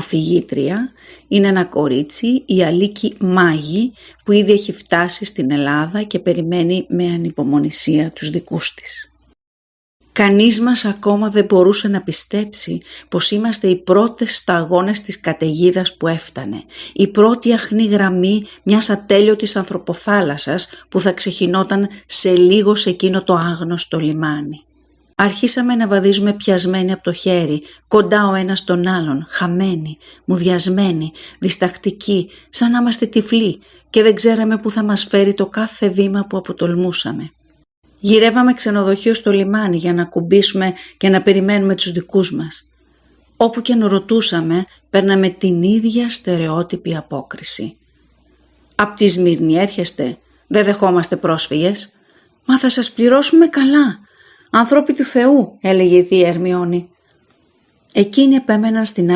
αφηγήτρια είναι ένα κορίτσι, η Αλίκη Μάγη, που ήδη έχει φτάσει στην Ελλάδα και περιμένει με ανυπομονησία τους δικούς της. Κανείς μας ακόμα δεν μπορούσε να πιστέψει πως είμαστε οι πρώτες σταγόνες της καταιγίδας που έφτανε, η πρώτη αχνή γραμμή μιας ατέλειωτης ανθρωποθάλασσας που θα ξεχινόταν σε λίγο σε εκείνο το άγνωστο λιμάνι. Αρχίσαμε να βαδίζουμε πιασμένοι από το χέρι, κοντά ο ένας τον άλλον, χαμένοι, μουδιασμένοι, διστακτικοί, σαν να είμαστε τυφλοί και δεν ξέραμε που θα μας φέρει το κάθε βήμα που αποτολμούσαμε. Γυρεύαμε ξενοδοχείο στο λιμάνι για να κουμπίσουμε και να περιμένουμε τους δικούς μας. Όπου και να ρωτούσαμε, παίρναμε την ίδια στερεότυπη απόκριση. «Απ' τη Σμύρνη έρχεστε, δεν δεχόμαστε πρόσφυγες. Μα θα σας πληρώσουμε καλά, «Άνθρωποι του Θεού», έλεγε η θεία Ερμιόνη. Εκείνοι επέμεναν στην